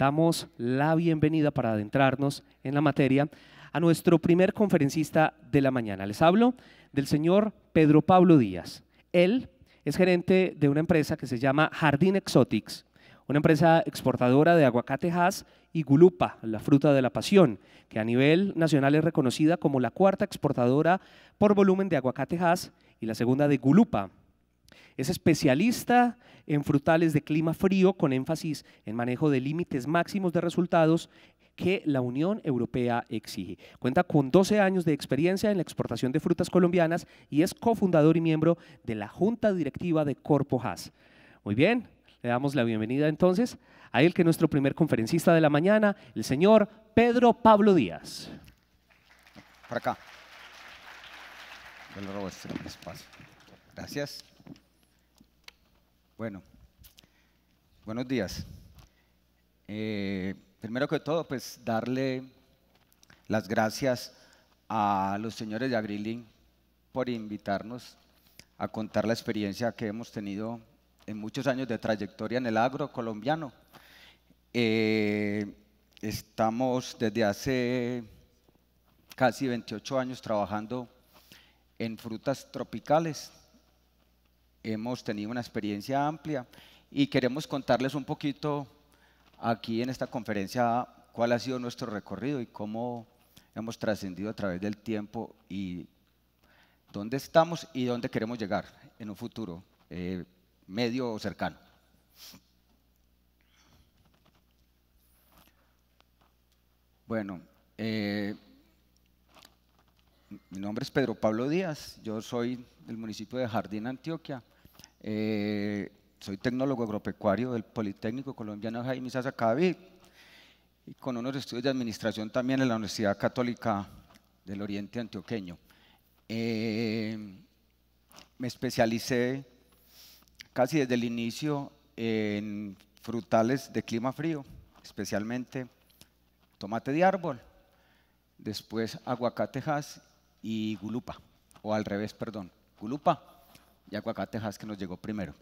damos la bienvenida para adentrarnos en la materia a nuestro primer conferencista de la mañana. Les hablo del señor Pedro Pablo Díaz. Él es gerente de una empresa que se llama Jardín Exotics, una empresa exportadora de aguacatejas y gulupa, la fruta de la pasión, que a nivel nacional es reconocida como la cuarta exportadora por volumen de aguacatejas y la segunda de gulupa. Es especialista en frutales de clima frío con énfasis en manejo de límites máximos de resultados que la Unión Europea exige. Cuenta con 12 años de experiencia en la exportación de frutas colombianas y es cofundador y miembro de la Junta Directiva de Corpo Haas. Muy bien, le damos la bienvenida entonces a él que es nuestro primer conferencista de la mañana, el señor Pedro Pablo Díaz. Por acá. Este Gracias. Bueno, buenos días. Eh, primero que todo, pues darle las gracias a los señores de Agrilín por invitarnos a contar la experiencia que hemos tenido en muchos años de trayectoria en el agro colombiano. Eh, estamos desde hace casi 28 años trabajando en frutas tropicales hemos tenido una experiencia amplia y queremos contarles un poquito aquí en esta conferencia cuál ha sido nuestro recorrido y cómo hemos trascendido a través del tiempo y dónde estamos y dónde queremos llegar en un futuro eh, medio o cercano. Bueno, eh, mi nombre es Pedro Pablo Díaz, yo soy del municipio de Jardín, Antioquia. Eh, soy tecnólogo agropecuario del Politécnico Colombiano Jaime Sazacavi y con unos estudios de administración también en la Universidad Católica del Oriente Antioqueño. Eh, me especialicé casi desde el inicio en frutales de clima frío, especialmente tomate de árbol, después aguacatejas y gulupa, o al revés, perdón, gulupa y aguacate Texas que nos llegó primero.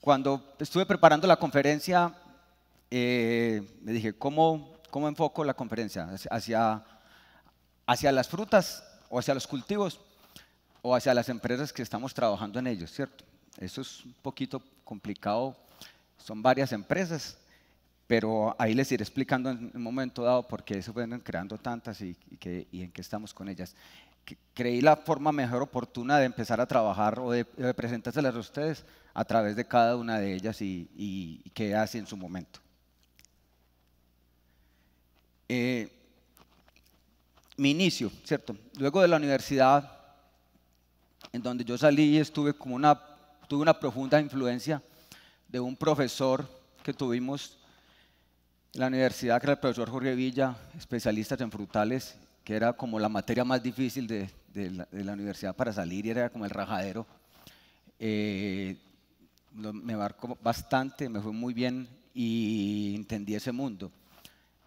Cuando estuve preparando la conferencia, eh, me dije, ¿cómo, enfoco la conferencia? ¿Hacia, ¿Hacia las frutas o hacia los cultivos o hacia las empresas que estamos trabajando en ellos, cierto? Eso es un poquito complicado, son varias empresas pero ahí les iré explicando en un momento dado por qué se vienen creando tantas y, y, que, y en qué estamos con ellas. Creí la forma mejor oportuna de empezar a trabajar o de, presentárselas a ustedes a través de cada una de ellas y, qué hace en su momento. Eh, mi inicio, ¿cierto? Luego de la universidad, en donde yo salí y estuve como una, tuve una profunda influencia de un profesor que tuvimos la universidad, que era el profesor Jorge Villa, especialistas en frutales, que era como la materia más difícil de, la, universidad para salir y era como el rajadero. Eh, me marcó bastante, me fue muy bien y entendí ese mundo.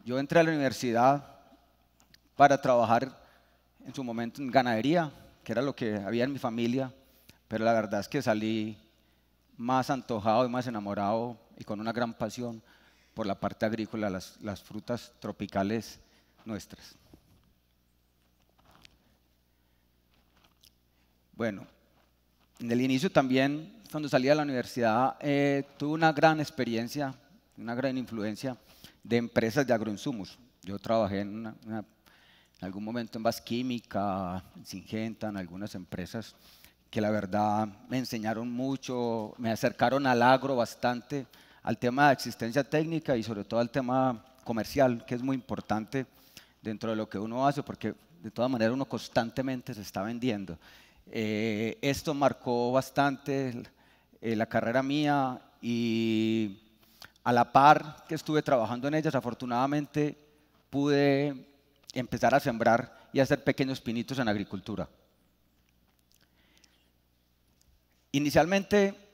Yo entré a la universidad para trabajar en su momento en ganadería, que era lo que había en mi familia, pero la verdad es que salí más antojado y más enamorado y con una gran pasión por la parte agrícola las, frutas tropicales nuestras. Bueno, en el inicio también, cuando salí de la universidad, eh, tuve una gran experiencia, una gran influencia de empresas de agroinsumos. Yo trabajé en, algún momento en Basquímica, en Singenta, en algunas empresas que la verdad me enseñaron mucho, me acercaron al agro bastante, al tema de existencia técnica y sobre todo al tema comercial, que es muy importante dentro de lo que uno hace, porque de todas maneras uno constantemente se está vendiendo. Eh, esto marcó bastante eh, la carrera mía y a la par que estuve trabajando en ellas, afortunadamente pude empezar a sembrar y hacer pequeños pinitos en agricultura. Inicialmente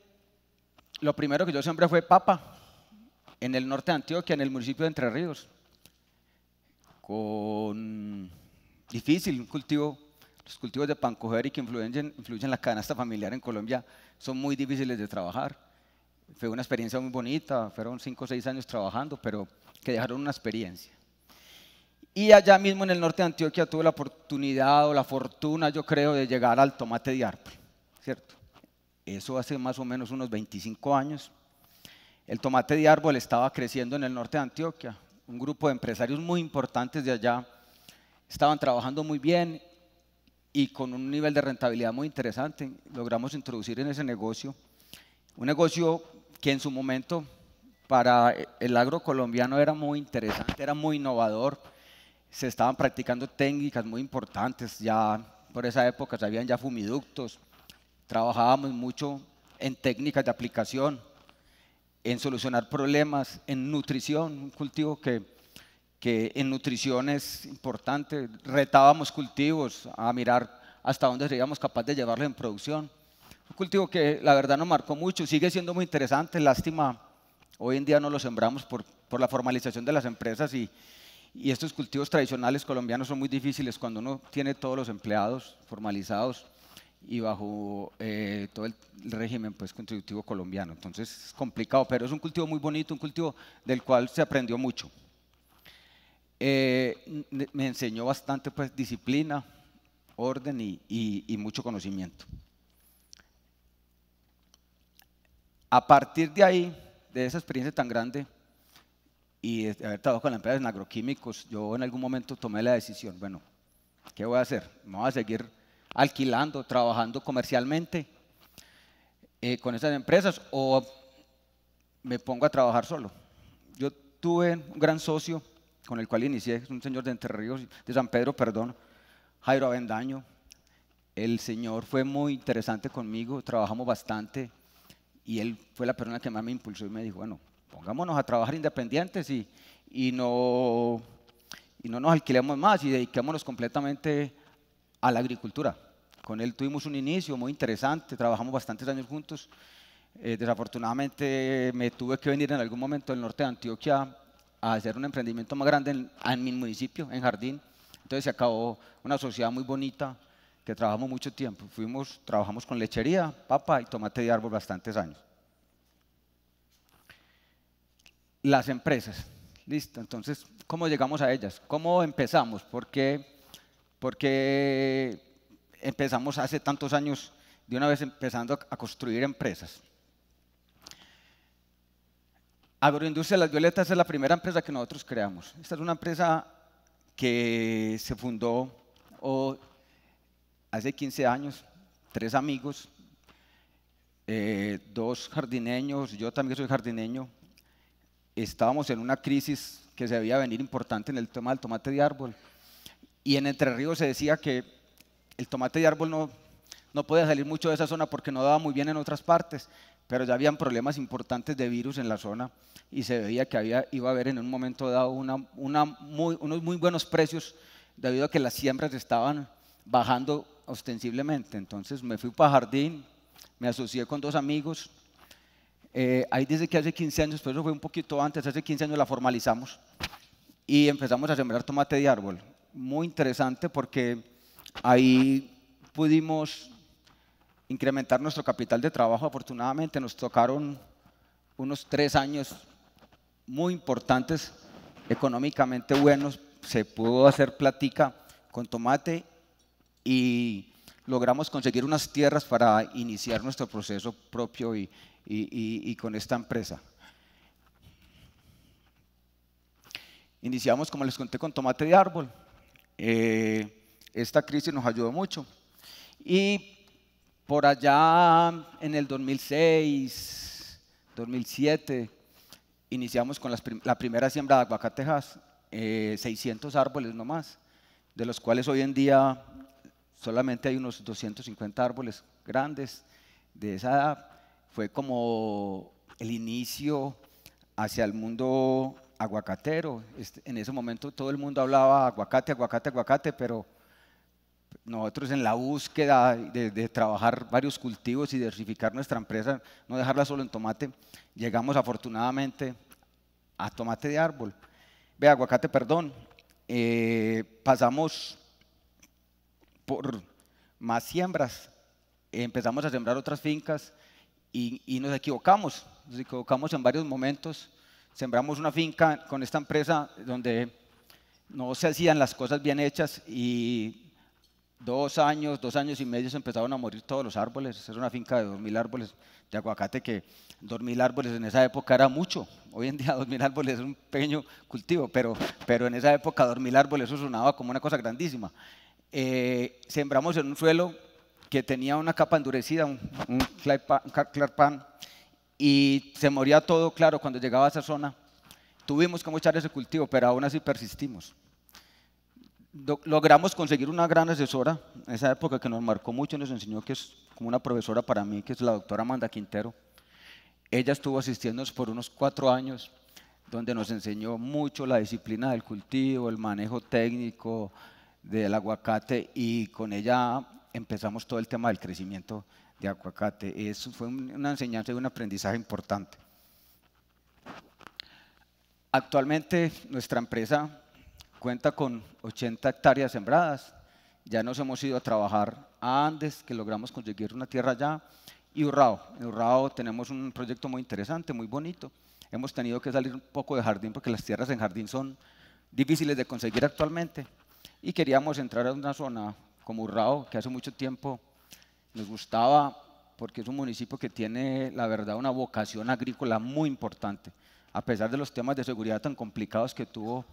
lo primero que yo siempre fue papa en el norte de Antioquia, en el municipio de Entre Ríos. Con difícil, un cultivo, los cultivos de pancoger y que influyen, influyen la canasta familiar en Colombia son muy difíciles de trabajar. Fue una experiencia muy bonita, fueron cinco o seis años trabajando, pero que dejaron una experiencia. Y allá mismo en el norte de Antioquia tuve la oportunidad o la fortuna, yo creo, de llegar al tomate de árbol, ¿cierto? eso hace más o menos unos 25 años, el tomate de árbol estaba creciendo en el norte de Antioquia. Un grupo de empresarios muy importantes de allá estaban trabajando muy bien y con un nivel de rentabilidad muy interesante. Logramos introducir en ese negocio un negocio que en su momento para el agro colombiano era muy interesante, era muy innovador. Se estaban practicando técnicas muy importantes, ya por esa época se habían ya fumiductos, trabajábamos mucho en técnicas de aplicación, en solucionar problemas, en nutrición, un cultivo que, en nutrición es importante, retábamos cultivos a mirar hasta dónde seríamos capaces de llevarlo en producción. Un cultivo que la verdad nos marcó mucho, sigue siendo muy interesante, lástima, hoy en día no lo sembramos por, la formalización de las empresas y estos cultivos tradicionales colombianos son muy difíciles cuando uno tiene todos los empleados formalizados y bajo eh, todo el régimen pues, contributivo colombiano. Entonces es complicado, pero es un cultivo muy bonito, un cultivo del cual se aprendió mucho. Eh, me enseñó bastante pues, disciplina, orden y, mucho conocimiento. A partir de ahí, de esa experiencia tan grande y de haber trabajado con la empresa de agroquímicos, yo en algún momento tomé la decisión, bueno, ¿qué voy a hacer? ¿Me voy a seguir alquilando, trabajando comercialmente eh, con esas empresas o me pongo a trabajar solo. Yo tuve un gran socio con el cual inicié, un señor de Entre Ríos, de San Pedro, perdón, Jairo Avendaño. El señor fue muy interesante conmigo, trabajamos bastante y él fue la persona que más me impulsó y me dijo, bueno, pongámonos a trabajar independientes y, no, y no nos alquilemos más y dediquémonos completamente a la agricultura. Con él tuvimos un inicio muy interesante, trabajamos bastantes años juntos. Eh, desafortunadamente me tuve que venir en algún momento del norte de Antioquia a hacer un emprendimiento más grande en, mi municipio, en Jardín. Entonces se acabó una sociedad muy bonita que trabajamos mucho tiempo. Fuimos, trabajamos con lechería, papa y tomate de árbol bastantes años. Las empresas. Listo, entonces, ¿cómo llegamos a ellas? ¿Cómo empezamos? Porque, porque empezamos hace tantos años, de una vez empezando a construir empresas. Agroindustria Las Violetas es la primera empresa que nosotros creamos. Esta es una empresa que se fundó oh, hace 15 años, tres amigos, eh, dos jardineños, yo también soy jardineño. Estábamos en una crisis que se debía venir importante en el tema del tomate de árbol. Y en Entre Ríos se decía que el tomate de árbol no, no podía salir mucho de esa zona porque no daba muy bien en otras partes, pero ya habían problemas importantes de virus en la zona y se veía que había, iba a haber en un momento dado unos muy buenos precios debido a que las siembras estaban bajando ostensiblemente. Entonces me fui para Jardín, me asocié con dos amigos. Eh, ahí dice que hace 15 años, pero eso fue un poquito antes, hace 15 años la formalizamos y empezamos a sembrar tomate de árbol. Muy interesante porque Ahí pudimos incrementar nuestro capital de trabajo. Afortunadamente nos tocaron unos tres años muy importantes, económicamente buenos. Se pudo hacer platica con tomate y logramos conseguir unas tierras para iniciar nuestro proceso propio y, con esta empresa. Iniciamos, como les conté, con tomate de árbol. Eh, esta crisis nos ayudó mucho. Y por allá en el 2006, 2007, iniciamos con la primera siembra de aguacatejas, 600 eh, árboles nomás, de los cuales hoy en día solamente hay unos 250 árboles grandes de esa edad. Fue como el inicio hacia el mundo aguacatero. Este, en ese momento todo el mundo hablaba aguacate, aguacate, aguacate, pero nosotros en la búsqueda de, trabajar varios cultivos y diversificar nuestra empresa, no dejarla solo en tomate, llegamos afortunadamente a tomate de árbol. Ve, aguacate, perdón. Eh, pasamos por más siembras, empezamos a sembrar otras fincas y, y nos equivocamos, nos equivocamos en varios momentos. Sembramos una finca con esta empresa donde no se hacían las cosas bien hechas y dos años, dos años y medio se empezaron a morir todos los árboles. Era una finca de dos mil árboles de aguacate que dos árboles en esa época era mucho. Hoy en día dos mil árboles es un pequeño cultivo, pero, pero en esa época dos árboles eso sonaba como una cosa grandísima. Eh, sembramos en un suelo que tenía una capa endurecida, un, clarpan, y se moría todo, claro, cuando llegaba a esa zona. Tuvimos que echar ese cultivo, pero aún así persistimos logramos conseguir una gran asesora en esa época que nos marcó mucho, nos enseñó que es como una profesora para mí, que es la doctora Amanda Quintero. Ella estuvo asistiéndonos por unos cuatro años, donde nos enseñó mucho la disciplina del cultivo, el manejo técnico del aguacate y con ella empezamos todo el tema del crecimiento de aguacate. Eso fue una enseñanza y un aprendizaje importante. Actualmente nuestra empresa cuenta con 80 hectáreas sembradas. Ya nos hemos ido a trabajar a Andes, que logramos conseguir una tierra allá, y Urrao. En Urrao tenemos un proyecto muy interesante, muy bonito. Hemos tenido que salir un poco de jardín porque las tierras en jardín son difíciles de conseguir actualmente. Y queríamos entrar a una zona como Urrao, que hace mucho tiempo nos gustaba porque es un municipio que tiene, la verdad, una vocación agrícola muy importante, a pesar de los temas de seguridad tan complicados que tuvo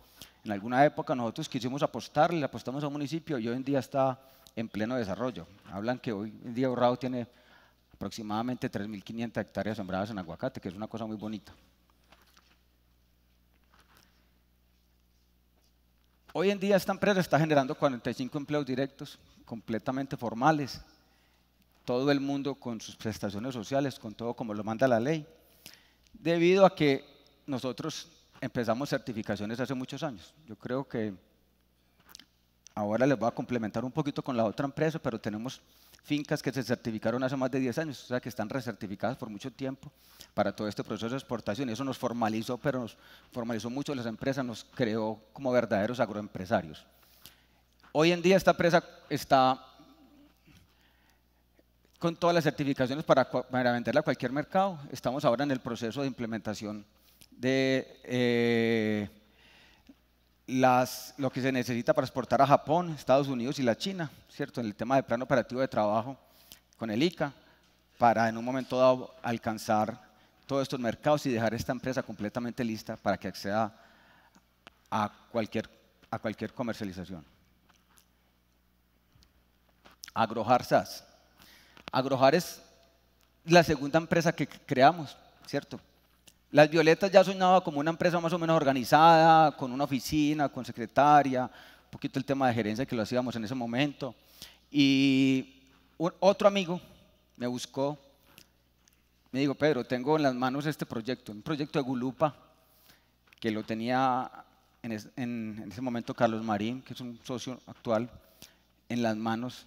en alguna época nosotros quisimos apostarle, le apostamos a un municipio y hoy en día está en pleno desarrollo. Hablan que hoy en día Borrado tiene aproximadamente 3.500 hectáreas sembradas en aguacate, que es una cosa muy bonita. Hoy en día esta empresa está generando 45 empleos directos completamente formales, todo el mundo con sus prestaciones sociales, con todo como lo manda la ley, debido a que nosotros empezamos certificaciones hace muchos años. Yo creo que ahora les voy a complementar un poquito con la otra empresa, pero tenemos fincas que se certificaron hace más de 10 años, o sea, que están recertificadas por mucho tiempo para todo este proceso de exportación. eso nos formalizó, pero nos formalizó mucho las empresas, nos creó como verdaderos agroempresarios. Hoy en día esta empresa está con todas las certificaciones para, para venderla a cualquier mercado. Estamos ahora en el proceso de implementación de eh, las, lo que se necesita para exportar a Japón, Estados Unidos y la China, ¿cierto? En el tema de plan operativo de trabajo con el ICA, para en un momento dado alcanzar todos estos mercados y dejar esta empresa completamente lista para que acceda a cualquier, a cualquier comercialización. Agrojar SAS. Agrojar es la segunda empresa que creamos, ¿cierto? Las Violetas ya soñaba como una empresa más o menos organizada, con una oficina, con secretaria, un poquito el tema de gerencia que lo hacíamos en ese momento. Y otro amigo me buscó, me dijo, Pedro, tengo en las manos este proyecto, un proyecto de Gulupa, que lo tenía en, en ese momento Carlos Marín, que es un socio actual, en las manos,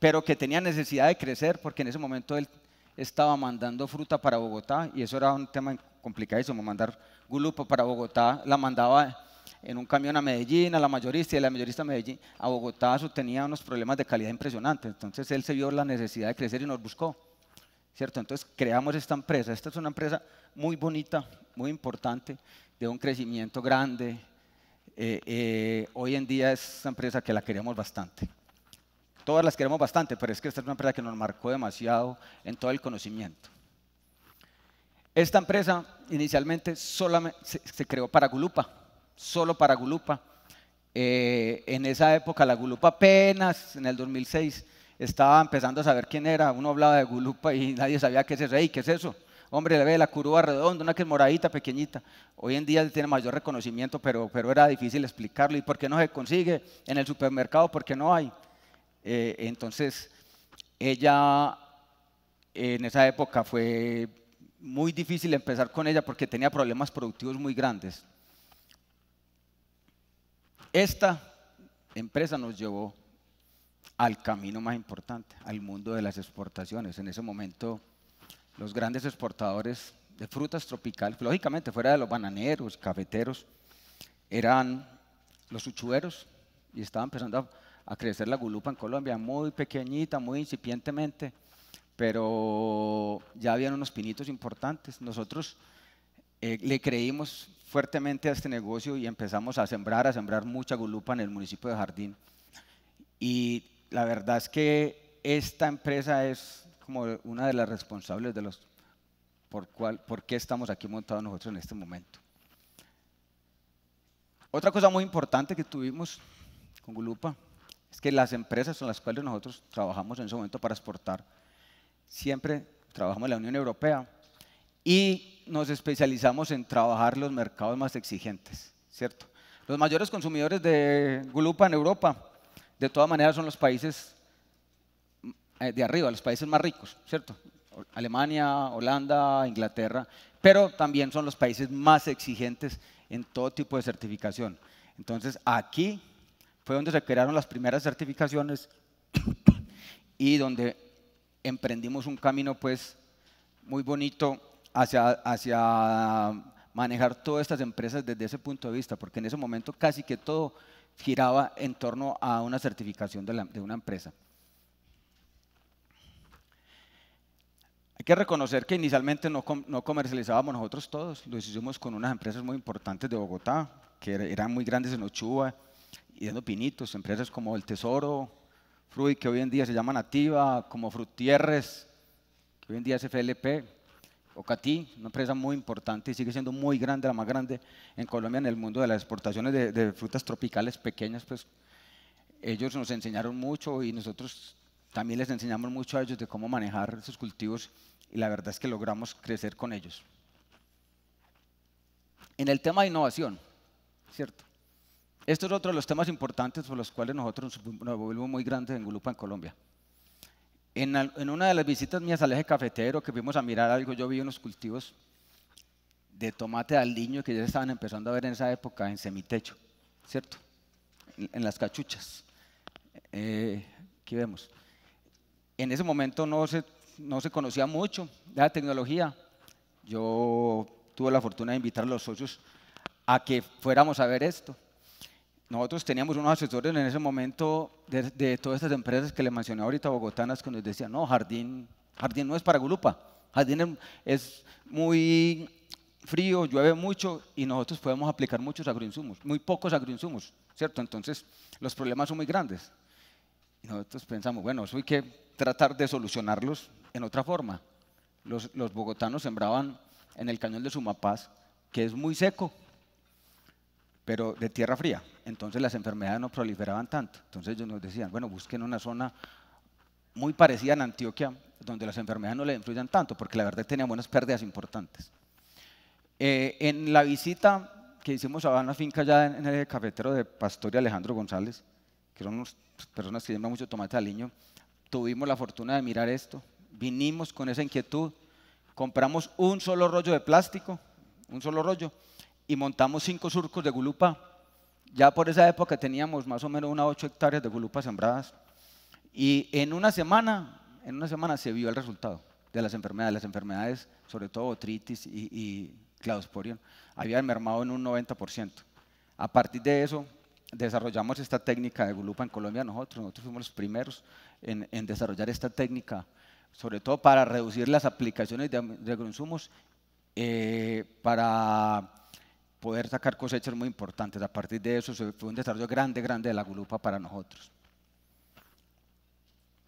pero que tenía necesidad de crecer porque en ese momento él estaba mandando fruta para Bogotá y eso era un tema complicadísimo, mandar gulupo para Bogotá, la mandaba en un camión a Medellín, a la mayorista, y la mayorista a Medellín, a Bogotá, eso tenía unos problemas de calidad impresionantes. Entonces él se vio la necesidad de crecer y nos buscó. ¿Cierto? Entonces creamos esta empresa. Esta es una empresa muy bonita, muy importante, de un crecimiento grande. Eh, eh, hoy en día es una empresa que la queremos bastante todas las queremos bastante, pero es que esta es una empresa que nos marcó demasiado en todo el conocimiento. Esta empresa inicialmente solamente se, creó para Gulupa, solo para Gulupa. Eh, en esa época la Gulupa apenas, en el 2006, estaba empezando a saber quién era. Uno hablaba de Gulupa y nadie sabía qué es eso. Ey, ¿Qué es eso? Hombre, le ve la curva redonda, una que es moradita, pequeñita. Hoy en día tiene mayor reconocimiento, pero, pero era difícil explicarlo. ¿Y por qué no se consigue en el supermercado? Porque no hay. Eh, entonces, ella en esa época fue muy difícil empezar con ella porque tenía problemas productivos muy grandes. Esta empresa nos llevó al camino más importante, al mundo de las exportaciones. En ese momento, los grandes exportadores de frutas tropicales, pues, lógicamente fuera de los bananeros, cafeteros, eran los uchueros y estaban empezando a a crecer la gulupa en Colombia, muy pequeñita, muy incipientemente, pero ya habían unos pinitos importantes. Nosotros eh, le creímos fuertemente a este negocio y empezamos a sembrar, a sembrar mucha gulupa en el municipio de Jardín. Y la verdad es que esta empresa es como una de las responsables de los por, por qué estamos aquí montados nosotros en este momento. Otra cosa muy importante que tuvimos con Gulupa es que las empresas con las cuales nosotros trabajamos en ese momento para exportar, siempre trabajamos en la Unión Europea y nos especializamos en trabajar los mercados más exigentes, ¿cierto? Los mayores consumidores de Gulupa en Europa, de todas maneras, son los países eh, de arriba, los países más ricos, ¿cierto? Alemania, Holanda, Inglaterra, pero también son los países más exigentes en todo tipo de certificación. Entonces, aquí fue donde se crearon las primeras certificaciones y donde emprendimos un camino pues muy bonito hacia, hacia manejar todas estas empresas desde ese punto de vista, porque en ese momento casi que todo giraba en torno a una certificación de, una empresa. Hay que reconocer que inicialmente no, no, comercializábamos nosotros todos, lo hicimos con unas empresas muy importantes de Bogotá, que eran muy grandes en Ochoa, y dando pinitos, empresas como El Tesoro, Fruit, que hoy en día se llama Nativa, como Frutierres, que hoy en día es FLP, Ocati, una empresa muy importante y sigue siendo muy grande, la más grande en Colombia en el mundo de las exportaciones de, frutas tropicales pequeñas, pues ellos nos enseñaron mucho y nosotros también les enseñamos mucho a ellos de cómo manejar sus cultivos y la verdad es que logramos crecer con ellos. En el tema de innovación, ¿cierto? Esto es otro de los temas importantes por los cuales nosotros nos volvimos muy grandes en Gulupa, en Colombia. En, una de las visitas mías al eje cafetero, que fuimos a mirar algo, yo vi unos cultivos de tomate al niño que ya estaban empezando a ver en esa época en semitecho, ¿cierto? En, las cachuchas. Eh, vemos. En ese momento no se, no se conocía mucho de la tecnología. Yo tuve la fortuna de invitar a los socios a que fuéramos a ver esto nosotros teníamos unos asesores en ese momento de, todas estas empresas que le mencioné ahorita, bogotanas, que nos decían, no, jardín, jardín no es para Gulupa, jardín es muy frío, llueve mucho y nosotros podemos aplicar muchos agroinsumos, muy pocos agroinsumos, ¿cierto? Entonces, los problemas son muy grandes. Y nosotros pensamos, bueno, eso hay que tratar de solucionarlos en otra forma. Los, los bogotanos sembraban en el cañón de Sumapaz, que es muy seco, pero de tierra fría. Entonces las enfermedades no proliferaban tanto. Entonces ellos nos decían, bueno, busquen una zona muy parecida en Antioquia, donde las enfermedades no le influyan tanto, porque la verdad tenía buenas pérdidas importantes. Eh, en la visita que hicimos a una finca allá en, el cafetero de Pastor y Alejandro González, que son unas pues, personas que siembran mucho tomate al niño, tuvimos la fortuna de mirar esto, vinimos con esa inquietud, compramos un solo rollo de plástico, un solo rollo, y montamos cinco surcos de gulupa. Ya por esa época teníamos más o menos unas ocho hectáreas de gulupa sembradas. Y en una semana, en una semana se vio el resultado de las enfermedades, las enfermedades, sobre todo otritis y, y habían mermado en un 90%. A partir de eso, desarrollamos esta técnica de gulupa en Colombia nosotros, nosotros fuimos los primeros en, desarrollar esta técnica, sobre todo para reducir las aplicaciones de, agroinsumos. Eh, para poder sacar cosechas muy importantes. A partir de eso fue un desarrollo grande, grande de la gulupa para nosotros.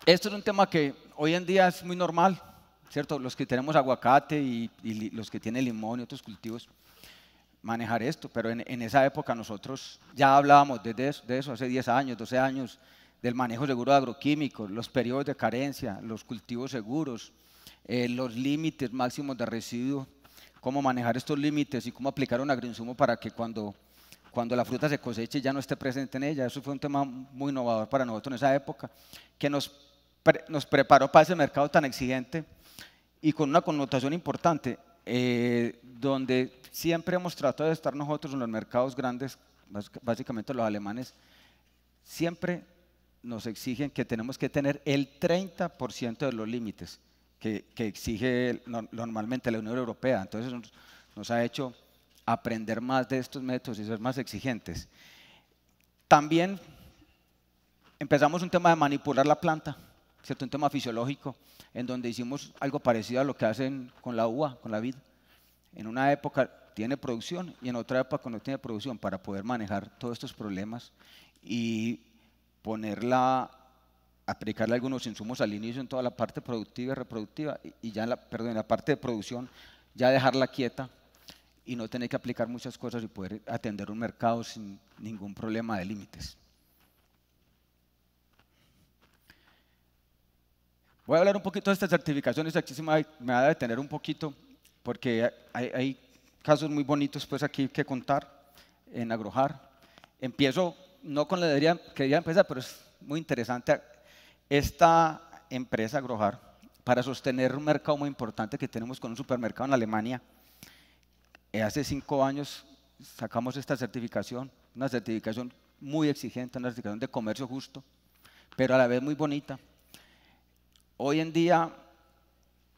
Esto es un tema que hoy en día es muy normal, ¿cierto? Los que tenemos aguacate y, los que tienen limón y otros cultivos, manejar esto, pero en, esa época nosotros ya hablábamos de, eso, hace 10 años, 12 años, del manejo seguro de agroquímicos, los periodos de carencia, los cultivos seguros, eh, los límites máximos de residuos cómo manejar estos límites y cómo aplicar un agroinsumo para que cuando, cuando la fruta se coseche ya no esté presente en ella. Eso fue un tema muy innovador para nosotros en esa época, que nos, nos preparó para ese mercado tan exigente y con una connotación importante, eh, donde siempre hemos tratado de estar nosotros en los mercados grandes, básicamente los alemanes, siempre nos exigen que tenemos que tener el 30% de los límites que, exige normalmente la Unión Europea. Entonces nos, ha hecho aprender más de estos métodos y ser más exigentes. También empezamos un tema de manipular la planta, ¿cierto? un tema fisiológico, en donde hicimos algo parecido a lo que hacen con la uva, con la vid. En una época tiene producción y en otra época no tiene producción para poder manejar todos estos problemas y ponerla aplicarle algunos insumos al inicio en toda la parte productiva y reproductiva y, ya en la, perdón, en la parte de producción ya dejarla quieta y no tener que aplicar muchas cosas y poder atender un mercado sin ningún problema de límites. Voy a hablar un poquito de estas certificaciones, aquí se me va a detener un poquito porque hay, casos muy bonitos pues aquí que contar en Agrojar. Empiezo, no con la que quería empezar, pero es muy interesante esta empresa, Grojar, para sostener un mercado muy importante que tenemos con un supermercado en Alemania, eh, hace cinco años sacamos esta certificación, una certificación muy exigente, una certificación de comercio justo, pero a la vez muy bonita. Hoy en día,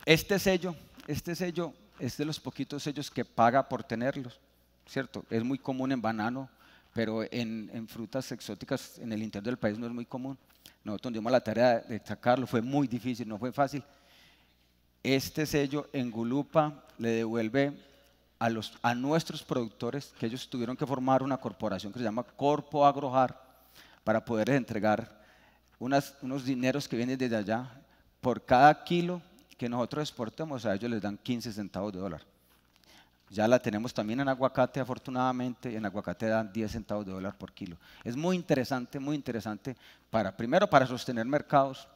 este sello, este sello es de los poquitos sellos que paga por tenerlos, ¿cierto? Es muy común en banano, pero en frutas exóticas en el interior del país no es muy común nosotros tuvimos la tarea de sacarlo, fue muy difícil, no fue fácil. Este sello en Gulupa le devuelve a, los, a nuestros productores que ellos tuvieron que formar una corporación que se llama Corpo Agrojar para poderles entregar unas, unos dineros que vienen desde allá. Por cada kilo que nosotros exportemos, a ellos les dan 15 centavos de dólar. Ya la tenemos también en aguacate, afortunadamente. En aguacate dan 10 centavos de dólar por kilo. Es muy interesante, muy interesante para, primero, para sostener mercados,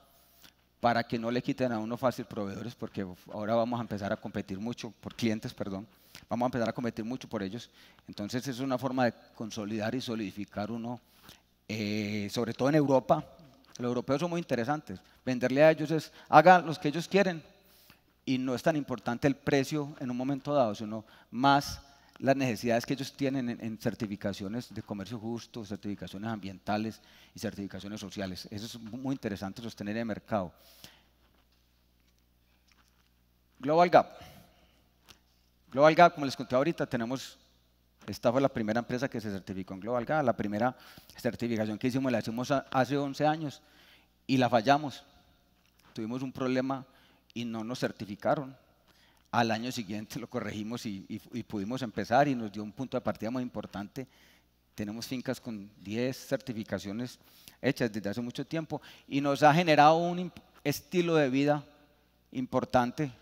para que no le quiten a uno fácil proveedores, porque ahora vamos a empezar a competir mucho por clientes, perdón. Vamos a empezar a competir mucho por ellos. Entonces es una forma de consolidar y solidificar uno, eh, sobre todo en Europa. Los europeos son muy interesantes. Venderle a ellos es, haga los que ellos quieren, y no es tan importante el precio en un momento dado, sino más las necesidades que ellos tienen en, certificaciones de comercio justo, certificaciones ambientales y certificaciones sociales. Eso es muy interesante sostener en el mercado. Global Gap. Global Gap, como les conté ahorita, tenemos esta fue la primera empresa que se certificó en Global Gap, la primera certificación que hicimos la hicimos hace 11 años y la fallamos. Tuvimos un problema y no nos certificaron. Al año siguiente lo corregimos y, pudimos empezar y nos dio un punto de partida muy importante. Tenemos fincas con 10 certificaciones hechas desde hace mucho tiempo y nos ha generado un estilo de vida importante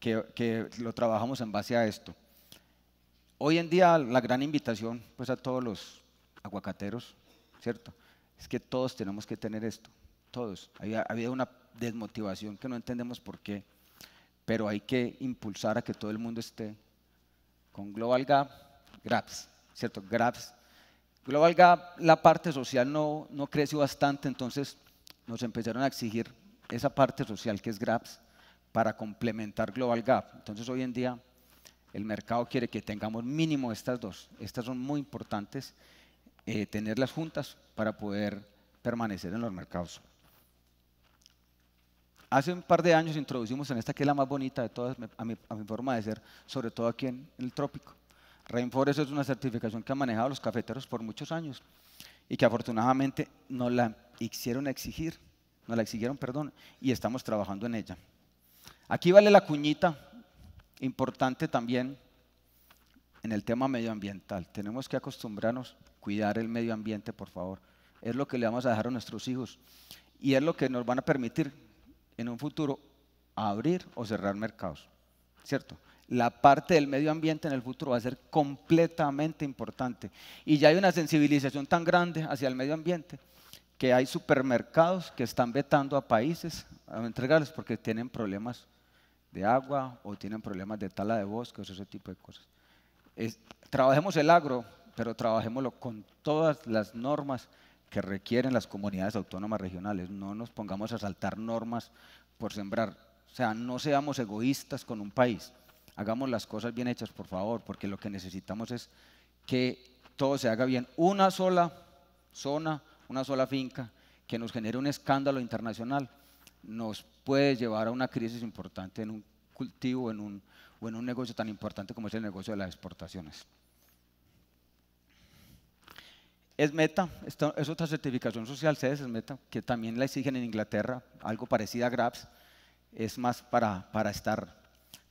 que, que, lo trabajamos en base a esto. Hoy en día la gran invitación pues a todos los aguacateros, ¿cierto? Es que todos tenemos que tener esto, todos. Había, había una desmotivación que no entendemos por qué, pero hay que impulsar a que todo el mundo esté con Global Gap, Grabs, ¿cierto? Grabs. Global Gap, la parte social no, no creció bastante, entonces nos empezaron a exigir esa parte social que es Grabs para complementar Global Gap. Entonces hoy en día el mercado quiere que tengamos mínimo estas dos. Estas son muy importantes, eh, tenerlas juntas para poder permanecer en los mercados. Hace un par de años introducimos en esta que es la más bonita de todas, a mi, forma de ser, sobre todo aquí en, el trópico. Rainforest es una certificación que han manejado los cafeteros por muchos años y que afortunadamente nos la hicieron exigir, nos la exigieron, perdón, y estamos trabajando en ella. Aquí vale la cuñita, importante también en el tema medioambiental. Tenemos que acostumbrarnos a cuidar el medio ambiente, por favor. Es lo que le vamos a dejar a nuestros hijos y es lo que nos van a permitir en un futuro abrir o cerrar mercados, ¿cierto? La parte del medio ambiente en el futuro va a ser completamente importante. Y ya hay una sensibilización tan grande hacia el medio ambiente que hay supermercados que están vetando a países a entregarles porque tienen problemas de agua o tienen problemas de tala de bosques, ese tipo de cosas. trabajemos el agro, pero trabajémoslo con todas las normas que requieren las comunidades autónomas regionales. No nos pongamos a saltar normas por sembrar. O sea, no seamos egoístas con un país. Hagamos las cosas bien hechas, por favor, porque lo que necesitamos es que todo se haga bien. Una sola zona, una sola finca, que nos genere un escándalo internacional, nos puede llevar a una crisis importante en un cultivo en o en un negocio tan importante como es el negocio de las exportaciones. Es meta, es otra certificación social, CES es meta, que también la exigen en Inglaterra, algo parecido a Grabs, es más para, para estar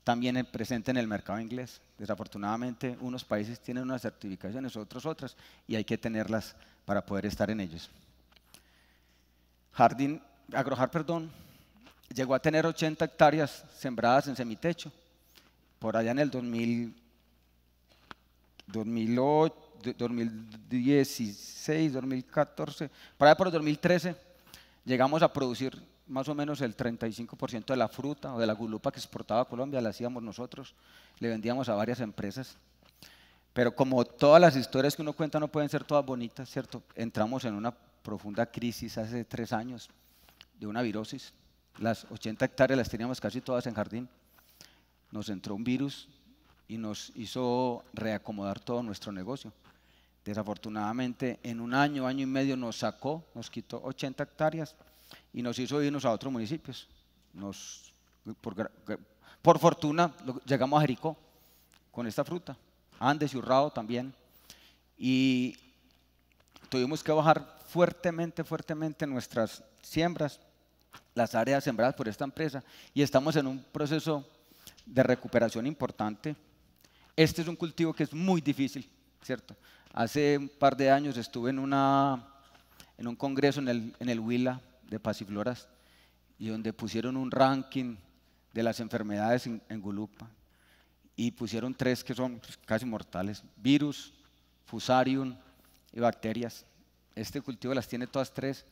también presente en el mercado inglés. Desafortunadamente, unos países tienen unas certificaciones, otros otras, y hay que tenerlas para poder estar en ellos. Jardín, Agrojar, perdón, llegó a tener 80 hectáreas sembradas en semitecho, por allá en el 2008, 2016, 2014, para el 2013 llegamos a producir más o menos el 35% de la fruta o de la gulupa que exportaba a Colombia, la hacíamos nosotros, le vendíamos a varias empresas. Pero como todas las historias que uno cuenta no pueden ser todas bonitas, ¿cierto? Entramos en una profunda crisis hace tres años de una virosis. Las 80 hectáreas las teníamos casi todas en jardín. Nos entró un virus y nos hizo reacomodar todo nuestro negocio. Desafortunadamente, en un año, año y medio nos sacó, nos quitó 80 hectáreas y nos hizo irnos a otros municipios. Nos, por, fortuna llegamos a Jericó con esta fruta, Andes y también. Y tuvimos que bajar fuertemente, fuertemente nuestras siembras, las áreas sembradas por esta empresa. Y estamos en un proceso de recuperación importante. Este es un cultivo que es muy difícil, ¿cierto? Hace un par de años estuve en, una, en un congreso en el, Huila de Pasifloras y donde pusieron un ranking de las enfermedades en, en Gulupa y pusieron tres que son pues, casi mortales, virus, fusarium y bacterias. Este cultivo las tiene todas tres.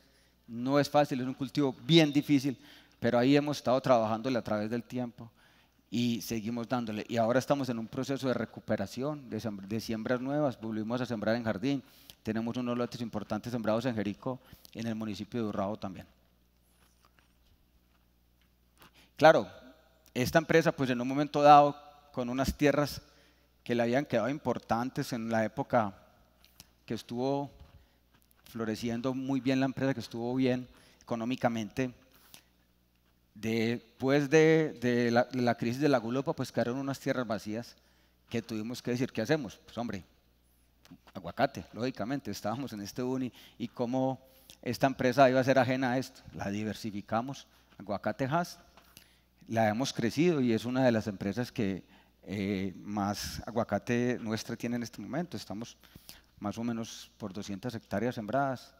No es fácil, es un cultivo bien difícil, pero ahí hemos estado trabajando a través del tiempo y seguimos dándole. Y ahora estamos en un proceso de recuperación, de, de siembras nuevas, volvimos a sembrar en jardín. Tenemos unos lotes importantes sembrados en Jerico, en el municipio de Urrao también. Claro, esta empresa pues en un momento dado, con unas tierras que le habían quedado importantes en la época que estuvo floreciendo muy bien la empresa, que estuvo bien económicamente, Después de, la, crisis de la Gulopa, pues quedaron unas tierras vacías que tuvimos que decir, ¿qué hacemos? Pues hombre, aguacate, lógicamente, estábamos en este uni y cómo esta empresa iba a ser ajena a esto. La diversificamos, aguacate has, la hemos crecido y es una de las empresas que eh, más aguacate nuestra tiene en este momento. Estamos más o menos por 200 hectáreas sembradas.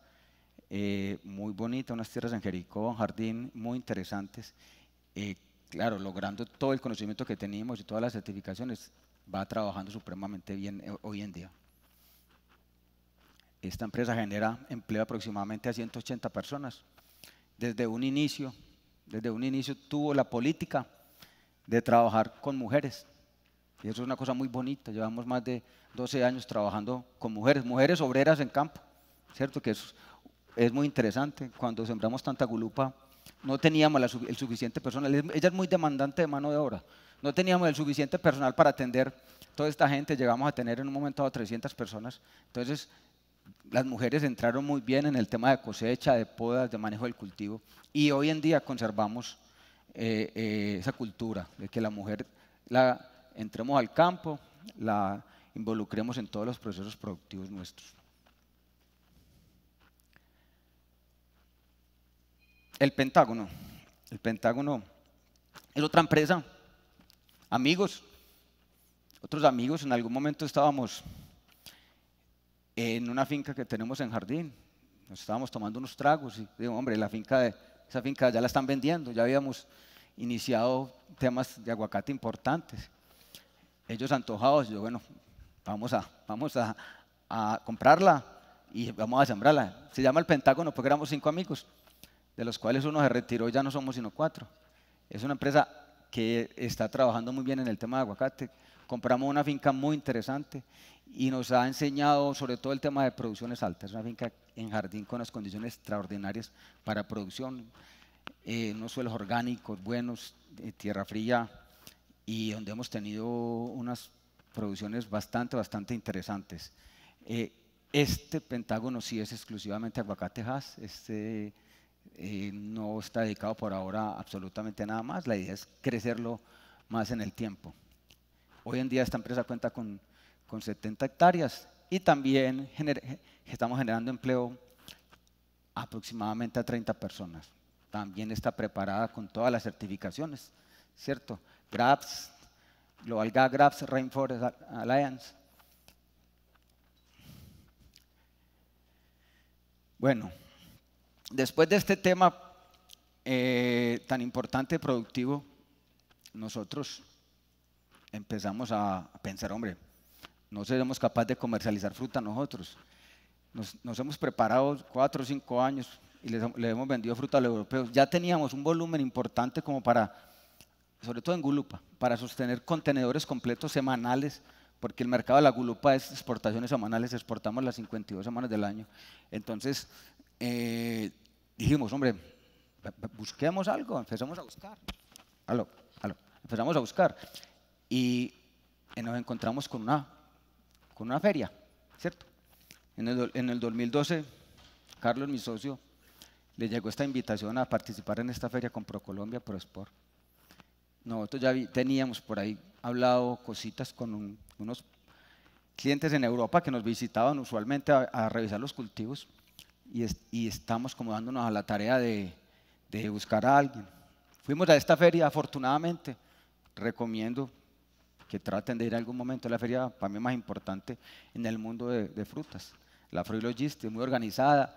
Eh, muy bonita, unas tierras en Jericó, un jardín muy interesantes. Eh, claro, logrando todo el conocimiento que teníamos y todas las certificaciones, va trabajando supremamente bien eh, hoy en día. Esta empresa genera empleo aproximadamente a 180 personas. Desde un inicio, desde un inicio tuvo la política de trabajar con mujeres. Y eso es una cosa muy bonita. Llevamos más de 12 años trabajando con mujeres, mujeres obreras en campo, ¿cierto? Que es es muy interesante. Cuando sembramos tanta gulupa, no teníamos el suficiente personal. Ella es muy demandante de mano de obra. No teníamos el suficiente personal para atender toda esta gente. Llegamos a tener en un momento a 300 personas. Entonces, las mujeres entraron muy bien en el tema de cosecha, de podas, de manejo del cultivo. Y hoy en día conservamos eh, eh, esa cultura de que la mujer la entremos al campo, la involucremos en todos los procesos productivos nuestros. el Pentágono. El Pentágono es otra empresa. Amigos, otros amigos, en algún momento estábamos en una finca que tenemos en Jardín. Nos estábamos tomando unos tragos y digo, hombre, la finca de, esa finca ya la están vendiendo. Ya habíamos iniciado temas de aguacate importantes. Ellos antojados, yo, bueno, vamos a, vamos a comprarla y vamos a sembrarla. Se llama el Pentágono porque éramos cinco amigos de los cuales uno se retiró, ya no somos sino cuatro. Es una empresa que está trabajando muy bien en el tema de aguacate. Compramos una finca muy interesante y nos ha enseñado sobre todo el tema de producciones altas. Es una finca en jardín con unas condiciones extraordinarias para producción, eh, unos suelos orgánicos buenos, eh, tierra fría y donde hemos tenido unas producciones bastante, bastante interesantes. Eh, este pentágono sí es exclusivamente aguacate este eh, no está dedicado por ahora absolutamente nada más. La idea es crecerlo más en el tiempo. Hoy en día esta empresa cuenta con, 70 hectáreas y también estamos generando empleo aproximadamente a 30 personas. También está preparada con todas las certificaciones, ¿cierto? GRAPS, valga GRAPS, Rainforest Alliance. Bueno, después de este tema eh, tan importante, productivo, nosotros empezamos a pensar, hombre, no seremos capaces de comercializar fruta nosotros. Nos, hemos preparado cuatro o cinco años y le hemos vendido fruta a los europeos. Ya teníamos un volumen importante como para, sobre todo en Gulupa, para sostener contenedores completos semanales, porque el mercado de la Gulupa es exportaciones semanales, exportamos las 52 semanas del año. Entonces, eh, dijimos, hombre, busquemos algo, empezamos a buscar. Aló, aló, empezamos a buscar. Y nos encontramos con una, con una feria, ¿cierto? En el, en el 2012, Carlos, mi socio, le llegó esta invitación a participar en esta feria con ProColombia, ProSport. Nosotros ya teníamos por ahí hablado cositas con unos clientes en Europa que nos visitaban usualmente a revisar los cultivos y, estamos como dándonos a la tarea de, buscar a alguien. Fuimos a esta feria, afortunadamente. Recomiendo que traten de ir a algún momento. a la feria para mí más importante en el mundo de, de frutas. La Fruit Logistics, muy organizada.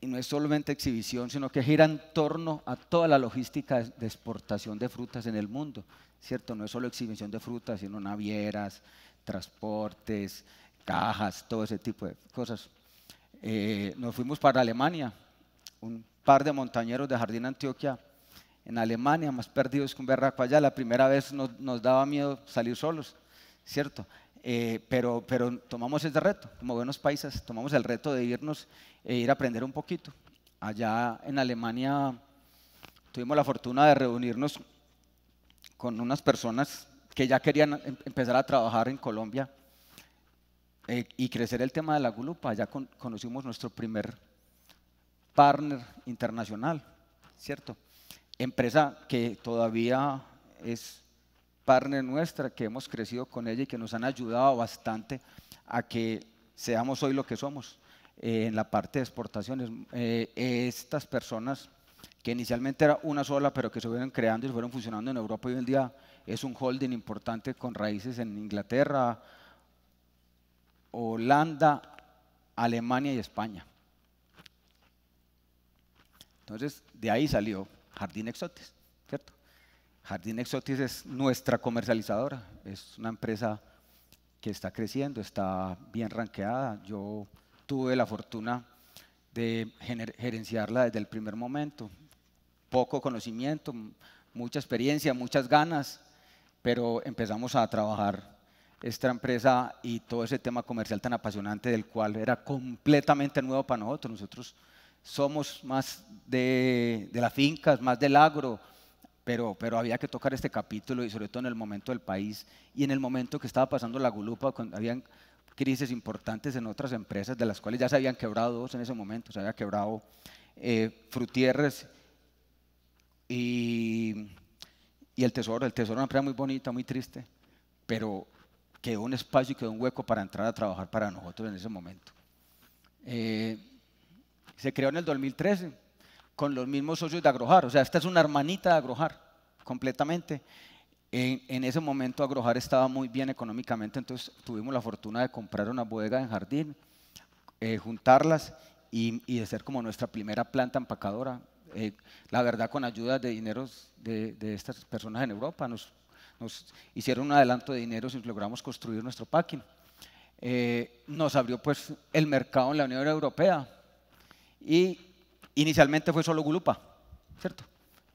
Y no es solamente exhibición, sino que gira en torno a toda la logística de exportación de frutas en el mundo. ¿Cierto? No es solo exhibición de frutas, sino navieras, transportes, cajas, todo ese tipo de cosas. Eh, nos fuimos para Alemania, un par de montañeros de Jardín Antioquia en Alemania, más perdidos que un berraco allá. La primera vez nos, daba miedo salir solos, ¿cierto? Eh, pero, tomamos ese reto, como buenos paisas, tomamos el reto de irnos e ir a aprender un poquito. Allá en Alemania tuvimos la fortuna de reunirnos con unas personas que ya querían em, empezar a trabajar en Colombia eh, y crecer el tema de la Gulupa, ya conocimos nuestro primer partner internacional, ¿cierto? Empresa que todavía es partner nuestra, que hemos crecido con ella y que nos han ayudado bastante a que seamos hoy lo que somos eh, en la parte de exportaciones. Eh, estas personas, que inicialmente era una sola, pero que se fueron creando y se fueron funcionando en Europa hoy en día es un holding importante con raíces en Inglaterra, Holanda, Alemania y España. Entonces, de ahí salió Jardín Exotis, ¿cierto? Jardín Exotis es nuestra comercializadora, es una empresa que está creciendo, está bien ranqueada. Yo tuve la fortuna de gerenciarla desde el primer momento. Poco conocimiento, mucha experiencia, muchas ganas, pero empezamos a trabajar esta empresa y todo ese tema comercial tan apasionante del cual era completamente nuevo para nosotros. Nosotros somos más de, de las fincas, más del agro, pero, pero, había que tocar este capítulo y sobre todo en el momento del país y en el momento que estaba pasando la gulupa, cuando habían crisis importantes en otras empresas de las cuales ya se habían quebrado dos en ese momento, se había quebrado eh, Frutierres y, y el Tesoro. El Tesoro era una empresa muy bonita, muy triste, pero quedó un espacio y quedó un hueco para entrar a trabajar para nosotros en ese momento. Eh, se creó en el 2013 con los mismos socios de Agrojar, o sea, esta es una hermanita de Agrojar completamente. En, ese momento Agrojar estaba muy bien económicamente, entonces tuvimos la fortuna de comprar una bodega en jardín, eh, juntarlas y, de ser como nuestra primera planta empacadora. Eh, la verdad, con ayuda de dineros de, de estas personas en Europa, nos nos hicieron un adelanto de dinero si logramos construir nuestro packing. Eh, nos abrió pues el mercado en la Unión Europea y inicialmente fue solo Gulupa, ¿cierto?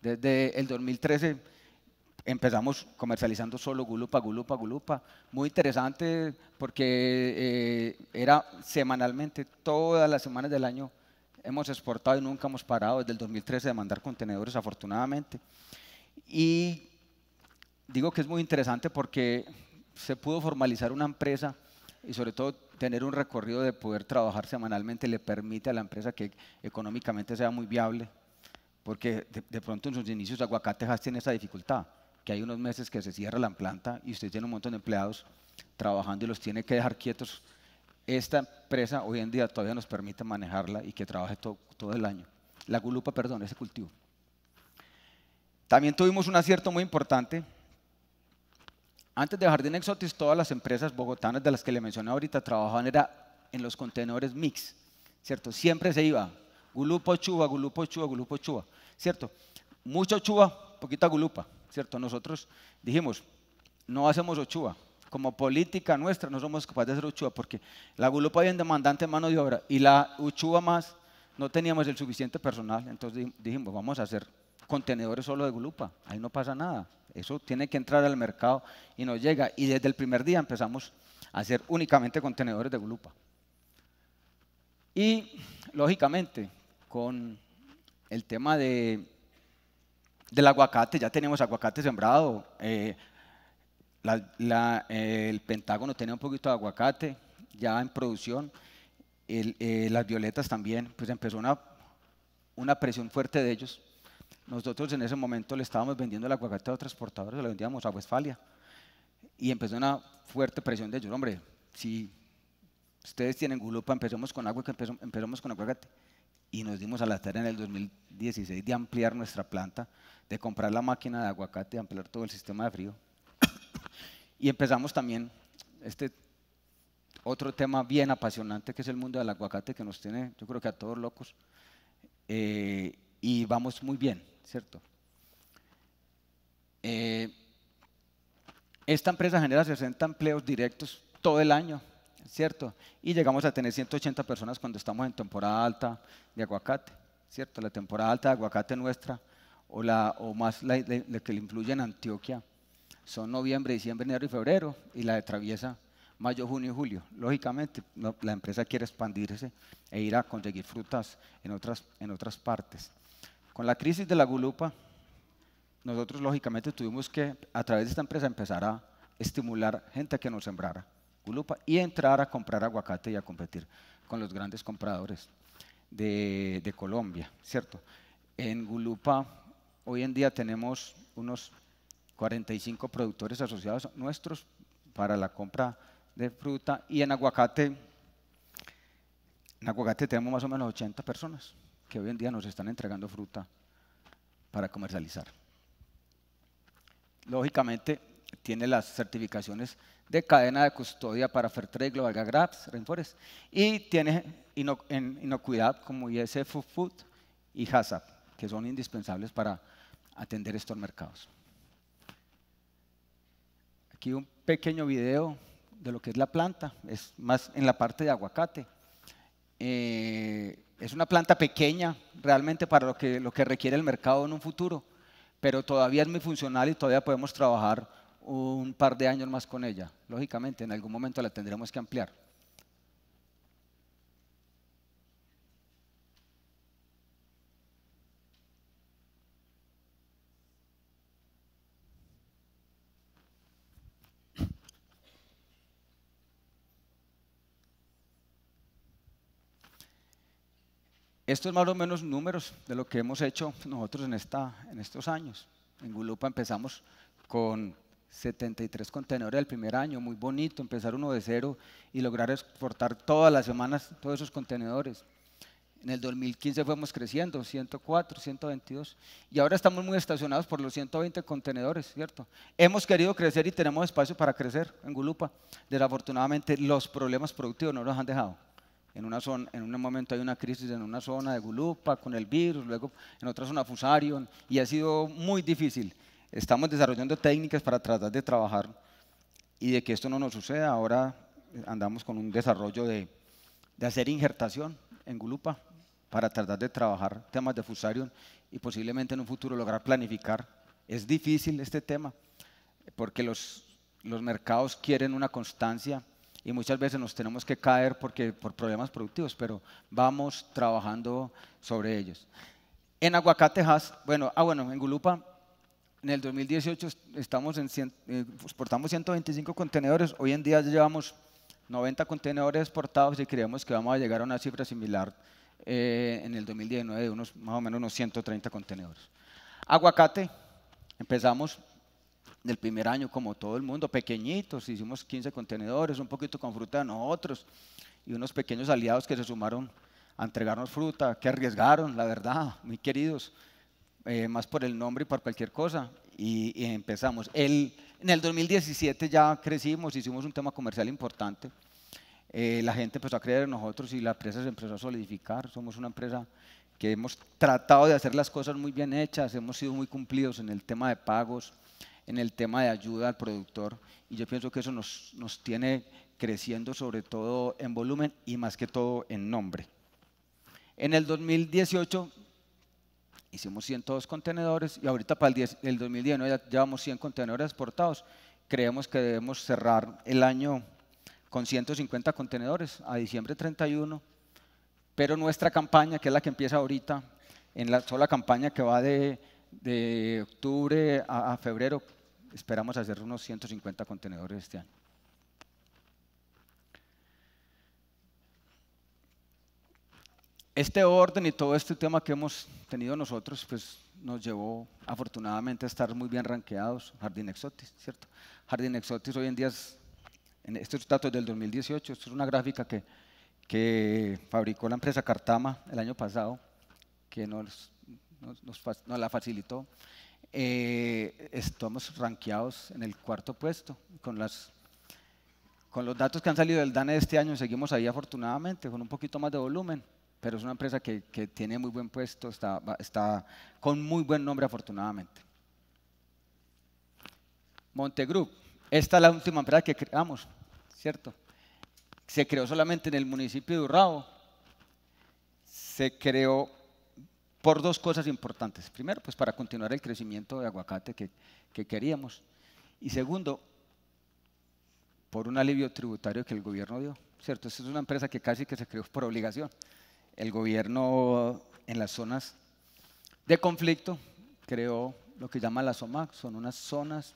Desde el 2013 empezamos comercializando solo Gulupa, Gulupa, Gulupa. Muy interesante porque eh, era semanalmente, todas las semanas del año hemos exportado y nunca hemos parado desde el 2013 de mandar contenedores, afortunadamente. Y digo que es muy interesante porque se pudo formalizar una empresa y sobre todo tener un recorrido de poder trabajar semanalmente le permite a la empresa que económicamente sea muy viable, porque de, pronto en sus inicios Aguacatejas tiene esa dificultad, que hay unos meses que se cierra la planta y usted tiene un montón de empleados trabajando y los tiene que dejar quietos. Esta empresa hoy en día todavía nos permite manejarla y que trabaje todo el año. La gulupa, perdón, ese cultivo. También tuvimos un acierto muy importante antes de Jardín Exotis, todas las empresas bogotanas de las que le mencioné ahorita trabajaban era en los contenedores mix, ¿cierto? Siempre se iba gulupo chuba, gulupo chuba, gulupo chuba, ¿cierto? Mucho chuba, poquita gulupa, ¿cierto? Nosotros dijimos, no hacemos ochuba. Como política nuestra no somos capaces de hacer ochuba porque la gulupa bien demandante mano de obra y la ochuba más no teníamos el suficiente personal. Entonces dijimos, vamos a hacer contenedores solo de gulupa, ahí no pasa nada, eso tiene que entrar al mercado y nos llega. Y desde el primer día empezamos a hacer únicamente contenedores de glupa. Y lógicamente, con el tema de, del aguacate, ya tenemos aguacate sembrado. Eh, eh, el Pentágono tenía un poquito de aguacate ya en producción. Eh, las violetas también, pues empezó una, una presión fuerte de ellos nosotros en ese momento le estábamos vendiendo el aguacate a otros transportadores, lo vendíamos a Westfalia. Y empezó una fuerte presión de ellos, hombre, si ustedes tienen gulupa, empezamos con agua, empezamos con aguacate. Y nos dimos a la tarea en el 2016 de ampliar nuestra planta, de comprar la máquina de aguacate, de ampliar todo el sistema de frío. y empezamos también este otro tema bien apasionante que es el mundo del aguacate que nos tiene, yo creo que a todos locos. Eh, y vamos muy bien, ¿cierto? Eh, esta empresa genera 60 empleos directos todo el año, ¿cierto? Y llegamos a tener 180 personas cuando estamos en temporada alta de aguacate, ¿cierto? La temporada alta de aguacate nuestra, o, la, o más la, que le influye en Antioquia, son noviembre, diciembre, enero y febrero, y la de traviesa mayo, junio y julio. Lógicamente, la empresa quiere expandirse e ir a conseguir frutas en otras, en otras partes. Con la crisis de la Gulupa, nosotros lógicamente tuvimos que, a través de esta empresa, empezar a estimular gente a que nos sembrara Gulupa y entrar a comprar aguacate y a competir con los grandes compradores de, Colombia, ¿cierto? En Gulupa hoy en día tenemos unos 45 productores asociados nuestros para la compra de fruta y en aguacate, en aguacate tenemos más o menos 80 personas que hoy en día nos están entregando fruta para comercializar. Lógicamente, tiene las certificaciones de cadena de custodia para Fairtrade, Global Grabs, Rainforest, y tiene inocuidad como ISF Food y HACCP, que son indispensables para atender estos mercados. Aquí un pequeño video de lo que es la planta, es más en la parte de aguacate. Eh, es una planta pequeña realmente para lo que, lo que requiere el mercado en un futuro, pero todavía es muy funcional y todavía podemos trabajar un par de años más con ella. Lógicamente, en algún momento la tendremos que ampliar. Esto es más o menos números de lo que hemos hecho nosotros en, esta, en estos años. En Gulupa empezamos con 73 contenedores el primer año, muy bonito empezar uno de cero y lograr exportar todas las semanas todos esos contenedores. En el 2015 fuimos creciendo, 104, 122, y ahora estamos muy estacionados por los 120 contenedores, ¿cierto? Hemos querido crecer y tenemos espacio para crecer en Gulupa. Desafortunadamente los problemas productivos no nos han dejado. En, una zona, en un momento hay una crisis en una zona de Gulupa con el virus, luego en otra zona Fusarium, y ha sido muy difícil. Estamos desarrollando técnicas para tratar de trabajar y de que esto no nos suceda. Ahora andamos con un desarrollo de, hacer injertación en Gulupa para tratar de trabajar temas de Fusarium y posiblemente en un futuro lograr planificar. Es difícil este tema porque los, los mercados quieren una constancia y muchas veces nos tenemos que caer porque, por problemas productivos, pero vamos trabajando sobre ellos. En Aguacatejas, bueno, ah, bueno, en Gulupa, en el 2018 estamos eh, exportamos 125 contenedores, hoy en día llevamos 90 contenedores exportados y creemos que vamos a llegar a una cifra similar eh, en el 2019 de unos, más o menos unos 130 contenedores. Aguacate, empezamos del primer año, como todo el mundo, pequeñitos, hicimos 15 contenedores, un poquito con fruta de nosotros y unos pequeños aliados que se sumaron a entregarnos fruta, que arriesgaron, la verdad, muy queridos, eh, más por el nombre y por cualquier cosa. Y, empezamos. El, en el 2017 ya crecimos, hicimos un tema comercial importante. Eh, la gente empezó a creer en nosotros y la empresa se empezó a solidificar. Somos una empresa que hemos tratado de hacer las cosas muy bien hechas, hemos sido muy cumplidos en el tema de pagos, en el tema de ayuda al productor y yo pienso que eso nos, nos tiene creciendo sobre todo en volumen y más que todo en nombre. En el 2018 hicimos 102 contenedores y ahorita para el, 10, el 2019 ya llevamos 100 contenedores exportados. Creemos que debemos cerrar el año con 150 contenedores a diciembre 31, pero nuestra campaña, que es la que empieza ahorita, en la sola campaña que va de, de octubre a febrero, Esperamos hacer unos 150 contenedores este año. Este orden y todo este tema que hemos tenido nosotros, pues nos llevó afortunadamente a estar muy bien ranqueados, Jardín Exotis, ¿cierto? Jardín Exotis hoy en día es, en estos datos del 2018, esto es una gráfica que, que fabricó la empresa Cartama el año pasado, que nos, nos, nos la facilitó. Eh, estamos ranqueados en el cuarto puesto. Con, las, con los datos que han salido del DANE este año, seguimos ahí afortunadamente, con un poquito más de volumen, pero es una empresa que, tiene muy buen puesto, está, está con muy buen nombre afortunadamente. Montegroup, esta es la última empresa que creamos, ¿cierto? Se creó solamente en el municipio de Urrao, se creó por dos cosas importantes. Primero, pues para continuar el crecimiento de aguacate que, que queríamos. Y segundo, por un alivio tributario que el gobierno dio. ¿Cierto? Esta es una empresa que casi que se creó por obligación. El gobierno en las zonas de conflicto creó lo que llama las OMAC, son unas zonas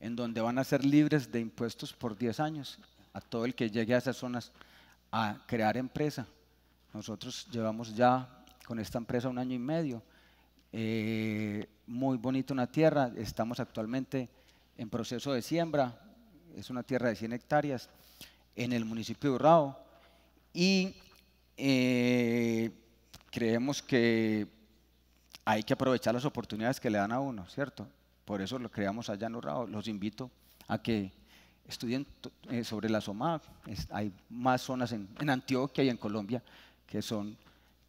en donde van a ser libres de impuestos por 10 años a todo el que llegue a esas zonas a crear empresa. Nosotros llevamos ya con esta empresa un año y medio. Eh, muy bonita una tierra, estamos actualmente en proceso de siembra, es una tierra de 100 hectáreas en el municipio de Urrao y eh, creemos que hay que aprovechar las oportunidades que le dan a uno, ¿cierto? Por eso lo creamos allá en Urrao. Los invito a que estudien eh, sobre la SOMAC, hay más zonas en Antioquia y en Colombia que son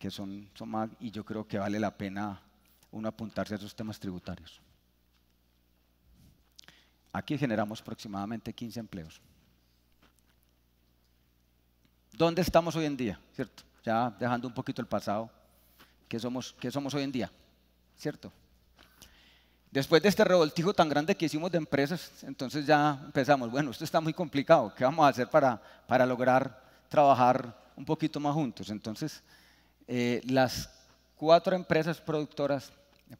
que son, son más, y yo creo que vale la pena uno apuntarse a esos temas tributarios. Aquí generamos aproximadamente 15 empleos. ¿Dónde estamos hoy en día? ¿Cierto? Ya dejando un poquito el pasado. ¿Qué somos, qué somos hoy en día? ¿Cierto? Después de este revoltijo tan grande que hicimos de empresas, entonces ya empezamos, bueno, esto está muy complicado, ¿qué vamos a hacer para, para lograr trabajar un poquito más juntos? Entonces eh, las cuatro empresas productoras,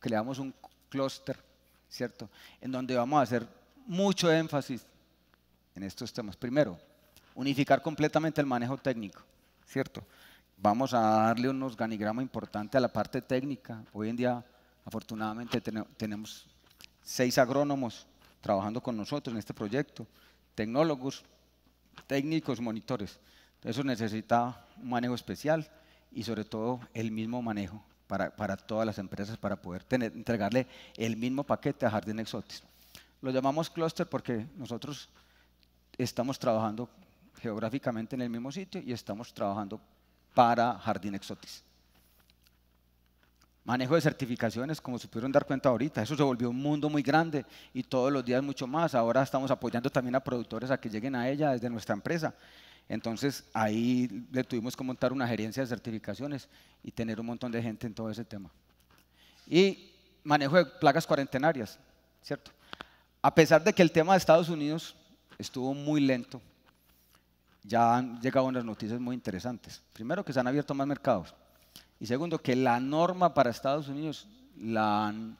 que le damos un clúster, ¿cierto? En donde vamos a hacer mucho énfasis en estos temas. Primero, unificar completamente el manejo técnico, ¿cierto? Vamos a darle un organigrama importante a la parte técnica. Hoy en día, afortunadamente, tenemos seis agrónomos trabajando con nosotros en este proyecto, tecnólogos, técnicos, monitores. Eso necesita un manejo especial y sobre todo el mismo manejo para, todas las empresas para poder tener, entregarle el mismo paquete a Jardín Exotis. Lo llamamos clúster porque nosotros estamos trabajando geográficamente en el mismo sitio y estamos trabajando para Jardín Exotis. Manejo de certificaciones, como se pudieron dar cuenta ahorita, eso se volvió un mundo muy grande y todos los días mucho más. Ahora estamos apoyando también a productores a que lleguen a ella desde nuestra empresa. Entonces ahí le tuvimos que montar una gerencia de certificaciones y tener un montón de gente en todo ese tema. Y manejo de plagas cuarentenarias, ¿cierto? A pesar de que el tema de Estados Unidos estuvo muy lento, ya han llegado unas noticias muy interesantes. Primero, que se han abierto más mercados. Y segundo, que la norma para Estados Unidos la han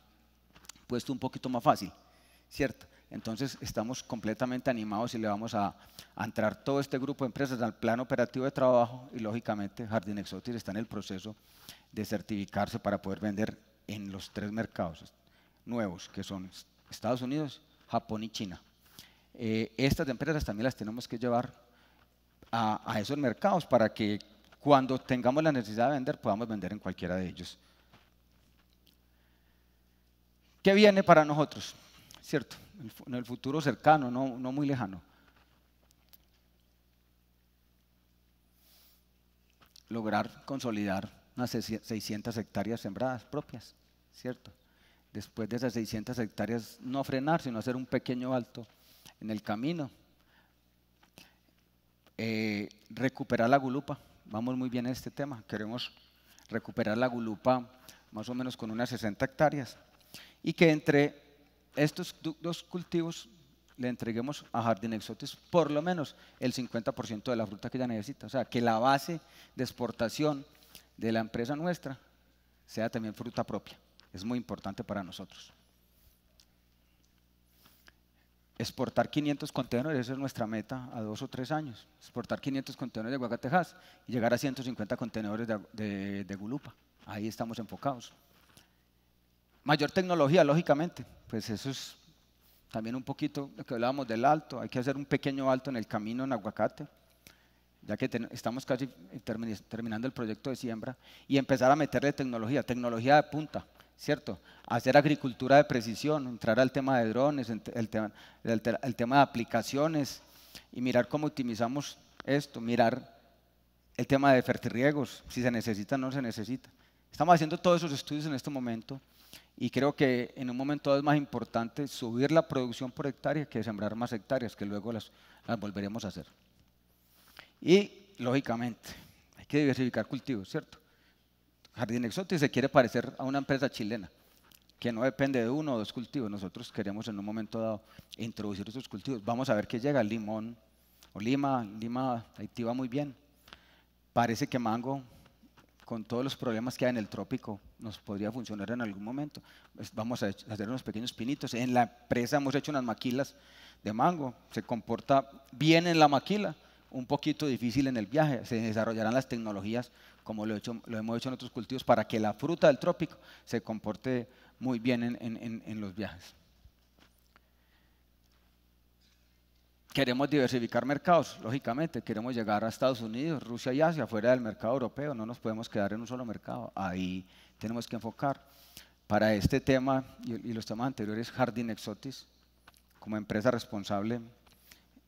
puesto un poquito más fácil, ¿cierto? Entonces estamos completamente animados y le vamos a, entrar todo este grupo de empresas al plan operativo de trabajo y lógicamente Jardín Exótico está en el proceso de certificarse para poder vender en los tres mercados nuevos que son Estados Unidos, Japón y China. Eh, estas empresas también las tenemos que llevar a, a esos mercados para que cuando tengamos la necesidad de vender podamos vender en cualquiera de ellos. ¿Qué viene para nosotros? ¿Cierto? en el futuro cercano, no, muy lejano. Lograr consolidar unas 600 hectáreas sembradas propias, ¿cierto? Después de esas 600 hectáreas, no frenar, sino hacer un pequeño alto en el camino. Eh, recuperar la gulupa, vamos muy bien en este tema, queremos recuperar la gulupa más o menos con unas 60 hectáreas y que entre estos dos cultivos le entreguemos a Jardín Exotis por lo menos el 50% de la fruta que ella necesita. O sea, que la base de exportación de la empresa nuestra sea también fruta propia. Es muy importante para nosotros. Exportar 500 contenedores, esa es nuestra meta a dos o tres años. Exportar 500 contenedores de Guacatejas y llegar a 150 contenedores de, de Gulupa. Ahí estamos enfocados. Mayor tecnología, lógicamente, pues eso es también un poquito lo que hablábamos del alto, hay que hacer un pequeño alto en el camino en aguacate, ya que estamos casi terminando el proyecto de siembra, y empezar a meterle tecnología, tecnología de punta, ¿cierto? Hacer agricultura de precisión, entrar al tema de drones, el, tema, tema de aplicaciones, y mirar cómo optimizamos esto, mirar el tema de fertirriegos, si se necesita o no se necesita. Estamos haciendo todos esos estudios en este momento y creo que en un momento es más importante subir la producción por hectárea que sembrar más hectáreas, que luego las, volveremos a hacer. Y, lógicamente, hay que diversificar cultivos, ¿cierto? Jardín Exótico se quiere parecer a una empresa chilena, que no depende de uno o dos cultivos. Nosotros queremos en un momento dado introducir esos cultivos. Vamos a ver qué llega, limón o lima, lima, activa muy bien. Parece que mango con todos los problemas que hay en el trópico, nos podría funcionar en algún momento. Vamos a hacer unos pequeños pinitos. En la presa hemos hecho unas maquilas de mango, se comporta bien en la maquila, un poquito difícil en el viaje. Se desarrollarán las tecnologías, como lo, lo hemos hecho en otros cultivos, para que la fruta del trópico se comporte muy bien en los viajes. Queremos diversificar mercados, lógicamente, queremos llegar a Estados Unidos, Rusia y Asia, fuera del mercado europeo, no nos podemos quedar en un solo mercado, ahí tenemos que enfocar. Para este tema y, los temas anteriores, Jardín Exotis, como empresa responsable,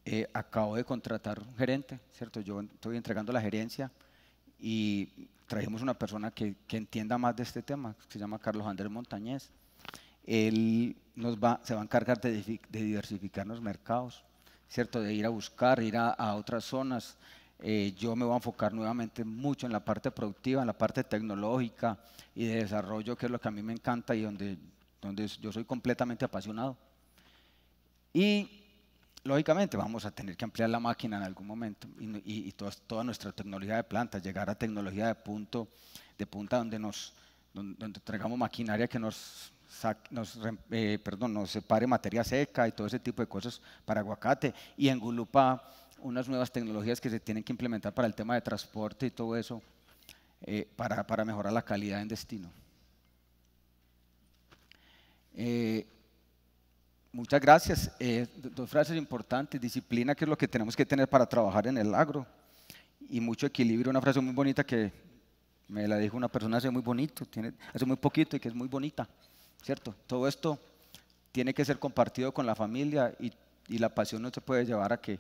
eh, acabo de contratar un gerente, ¿cierto? Yo estoy entregando la gerencia y trajimos una persona que, entienda más de este tema, que se llama Carlos Andrés Montañez. Él nos va, se va a encargar de diversificar los mercados ¿cierto? De ir a buscar, ir a, otras zonas. Eh, yo me voy a enfocar nuevamente mucho en la parte productiva, en la parte tecnológica y de desarrollo, que es lo que a mí me encanta y donde, donde yo soy completamente apasionado. Y lógicamente vamos a tener que ampliar la máquina en algún momento y, y, toda, nuestra tecnología de planta, llegar a tecnología de punto, de punta donde nos donde, donde traigamos maquinaria que nos nos, eh, perdón, nos separe materia seca y todo ese tipo de cosas para aguacate. Y en unas nuevas tecnologías que se tienen que implementar para el tema de transporte y todo eso, eh, para, para, mejorar la calidad en destino. Eh, muchas gracias. Eh, dos frases importantes. Disciplina, que es lo que tenemos que tener para trabajar en el agro. Y mucho equilibrio. Una frase muy bonita que me la dijo una persona hace muy bonito, tiene, hace muy poquito y que es muy bonita. ¿cierto? Todo esto tiene que ser compartido con la familia y, la pasión no se puede llevar a que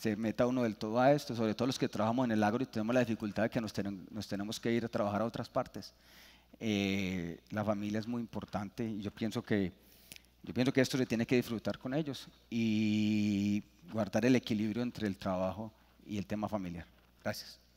se meta uno del todo a esto, sobre todo los que trabajamos en el agro y tenemos la dificultad de que nos, tenemos que ir a trabajar a otras partes. Eh, la familia es muy importante y yo pienso que yo pienso que esto se tiene que disfrutar con ellos y guardar el equilibrio entre el trabajo y el tema familiar. Gracias.